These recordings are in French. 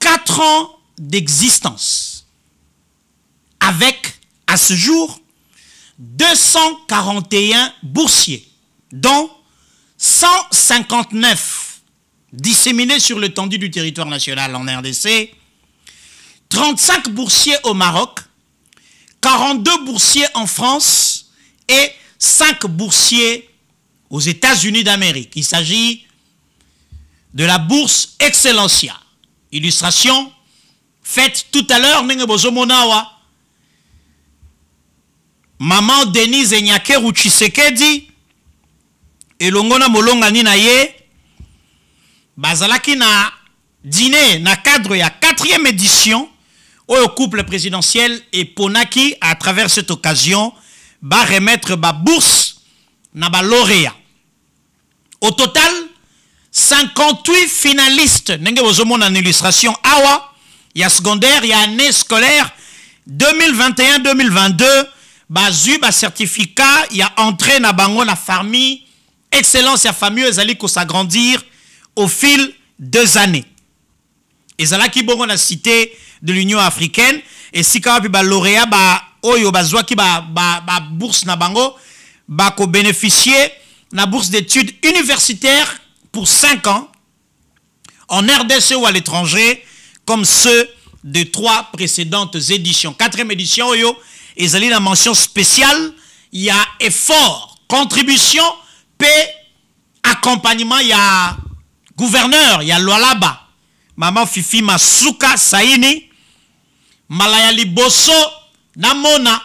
4 ans d'existence, avec, à ce jour, 241 boursiers, dont 159 disséminés sur l'étendue du territoire national en RDC, 35 boursiers au Maroc, 42 boursiers en France et 5 boursiers aux États-Unis d'Amérique. Il s'agit de la bourse Excellencia illustration faite tout à l'heure maman denise et tshisekedi Et molonga ni na ye bazalaki na dîner na cadre ya 4 quatrième édition au couple présidentiel Et Ponaki, à travers cette occasion remettre bourse bourse na lauréat. au total 58 finalistes vous bozomona une illustration awa a secondaire il y a année scolaire 2021-2022 certificat, il y a entrée na bango na famille excellence a famille allaient s'agrandir au fil des années qui bongo la cité de l'union africaine Et si on a lauréat, ba oyo ba bourse na bango de la bourse d'études universitaires pour 5 ans en RDC ou à l'étranger comme ceux des trois précédentes éditions. Quatrième édition, yo, la mention spéciale, il y a effort, contribution, paix, accompagnement, il y a gouverneur, il y a Loalaba, Maman Fifi Masuka Saini, Malayali... Bosso... Namona.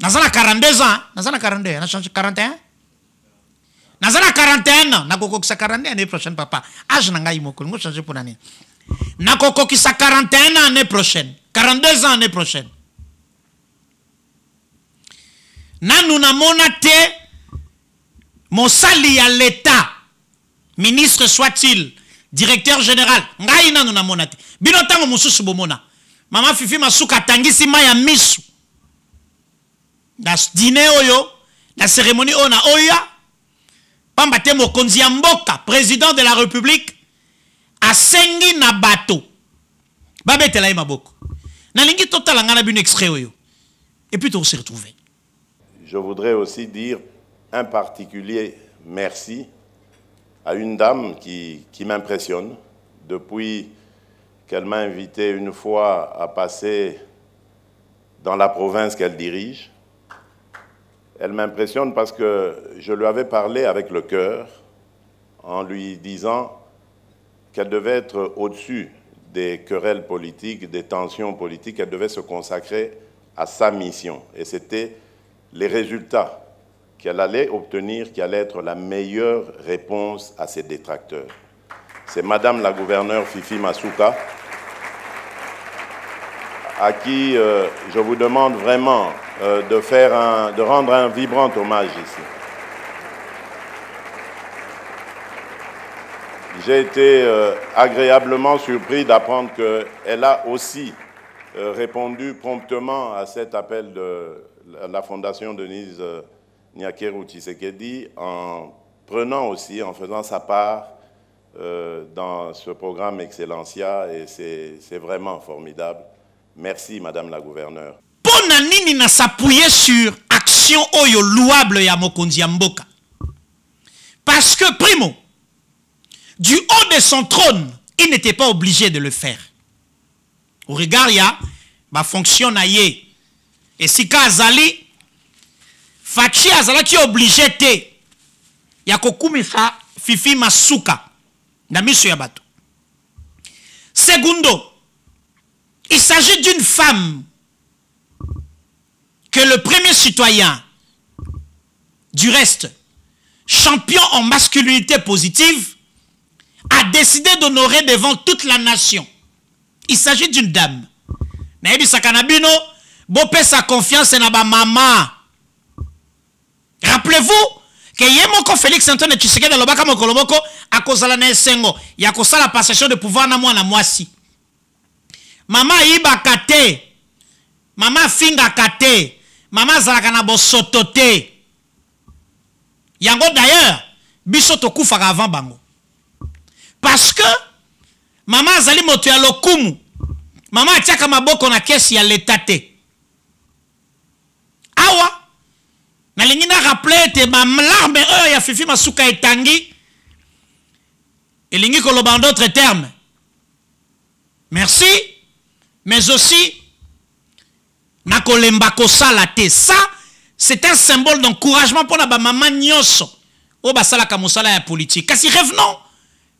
Nazana 42 ans, Nazana 42, on 41 41 na 41 nakokokisa 41 année prochaine papa age na ngai 41 année prochaine 42 ans année prochaine na monate mon mosali à l'État. ministre soit-il directeur général ngai nuna monate. te bino bomona mama fifi masuka tangisi mai ya misu na dîner oyo na cérémonie oyo na oya pamba te mokonzi président de la république asengi na bato babetela maboko nalingi totala na bino extrait oyo et puis se retrouver je voudrais aussi dire un particulier merci à une dame qui, qui m'impressionne depuis qu'elle m'a invité une fois à passer dans la province qu'elle dirige elle m'impressionne parce que je lui avais parlé avec le cœur en lui disant qu'elle devait être au-dessus des querelles politiques, des tensions politiques, qu'elle devait se consacrer à sa mission. Et c'était les résultats qu'elle allait obtenir qui allaient être la meilleure réponse à ses détracteurs. C'est Madame la gouverneure Fifi Masuka à qui euh, je vous demande vraiment euh, de, faire de rendre un vibrant hommage ici. J'ai été euh, agréablement surpris d'apprendre qu'elle a aussi euh, répondu promptement à cet appel de la Fondation Denise Nyakeru Tshisekedi en prenant aussi, en faisant sa part dans ce programme Excellencia et c'est vraiment formidable. Merci, Madame la Gouverneure tuna na s'appuyer sur action oyo louable ya parce que primo du haut de son trône il n'était pas obligé de le faire au regard ya ma na ye si si faci azalaki obligé te ya kokumisa fifi masuka na miso ya bato secondo il s'agit d'une femme que le premier citoyen du reste, champion en masculinité positive, a décidé d'honorer devant toute la nation. Il s'agit d'une dame. Naïbi Sakanabino, bopé sa confiance na ba maman. Rappelez-vous que Yemoko Félix Antoine Tshisekedi lobaka mokolo moko la Il y ya la passation de pouvoir na moi si. Maman, iba kate, Maman finga kate mama azalaka na bossotote. yango d'ailleurs biso tokufaka avant bango parce que mama zali moto ya lokumu mama atiaka maboko na kesi ya Awa, na awa rappeler naraple ma balarme e ya fifi masuka etangi elingi koloba en d'autres termes merci mais aussi nakolemba kosala te ça c'est un symbole d'encouragement pour la bamama nyonso oyo basala mosala ya politique kasi revenons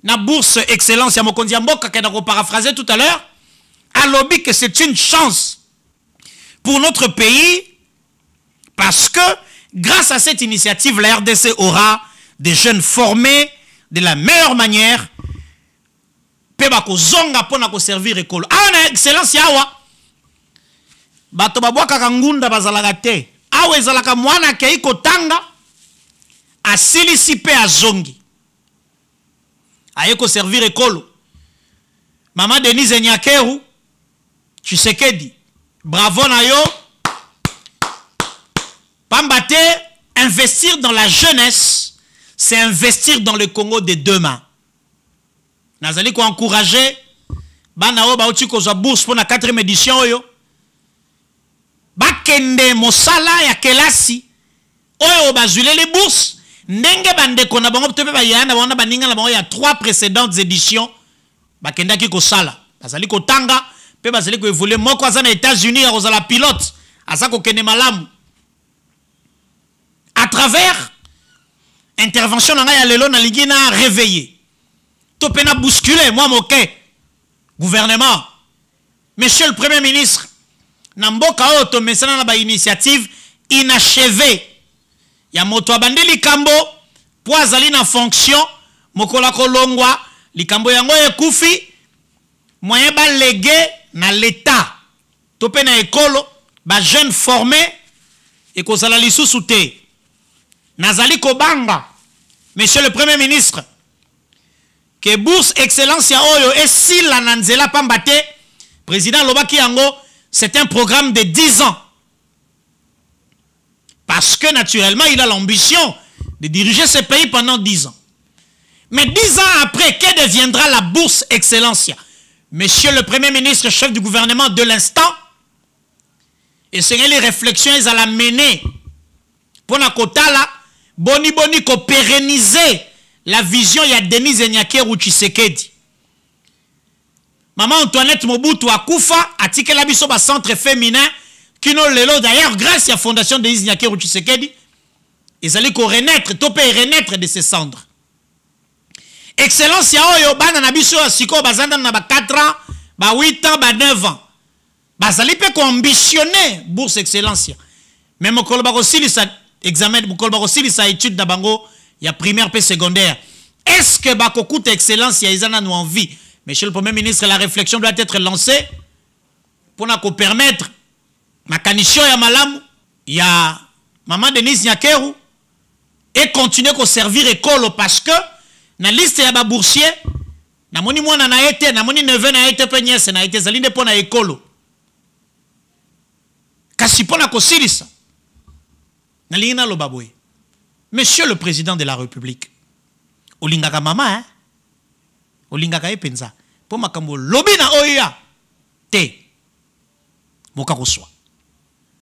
na bourse excellence ya mokonzi ya mboka a paraphrasé tout à l'heure alobi que c'est une chance pour notre pays parce que grâce à cette initiative la RDC aura des jeunes formés de la meilleure manière pour servir ko servir école Ah, na excellence ya bato Bazalagate. ngunda bazalaka te awa ezalaka mwana a si asilisi a zongi. aye servir ekolo Maman denise nyakeru tshisekedi bravo na yo pamba te investir dans la jeunesse c'est investir dans le congo de demain nazali encourager. bana oyo bauti kozwa bourse pour la 4 édition yo bakende mosala ya kelasi oyo le bourse ndenge bandeko na bango to mpe na bango na baninga na bango ya trois précédentes éditions bakendaki kosala bazali kotanga pe bazali koévolue moko aza na états-unis ya kozala pilote aza kokende malamu à travers intervention na ngai ya lelo nalingi na réveiller to na bouscule moi moke gouvernement monsieur le premier ministre Namboka mboka oyo tomesana na initiative inacheve ya moto bandili kambo mpo azali na fonction mokola akolongwa likambo yango ekufi moyen balege na l'état to na ekolo bajeune forme ekozala lisusu te nazali kobanga monsieur le premier ministre que bourse excellence ya oyo si la nanzela pamba te président Lobaki yango c'est un programme de 10 ans. Parce que naturellement, il a l'ambition de diriger ce pays pendant 10 ans. Mais 10 ans après, que deviendra la bourse Excellencia Monsieur le Premier ministre, chef du gouvernement de l'instant, et ce les réflexions à la mener pour la là, boni boni pérenniser la vision a Denise Nyakere ou Tshisekedi. Maman antoinette mobutu akufa atikela biso centre féminin qui le lelo d'ailleurs grâce à la fondation de isinyakeru tshisekedi qu'on renaître, renaître peut renaître de ses cendres excellence ya oyo bana eu un na ba 4 ans ba 8 ans ba 9 ans bazali mpe ambitionne, bourse excellence ya me sili sa examen sili sa étude na bango ya primaire pe secondaire est ce que l'excellence excellence ya eza envie Monsieur le Premier ministre, la réflexion doit être lancée pour nous permettre ma ya malamu ya maman Denise Nyakeru et continuer à servir l'école parce que na liste ya baboursier na moni mwana na été na moni neveu na été pe nyese na été zalinde pona ekolo kasi pona kosilisa na lina lo baboye monsieur le président de la république olingaka mama hein olingaka ye mpenza mpo makambo olobi na oyo ya te boka kozwa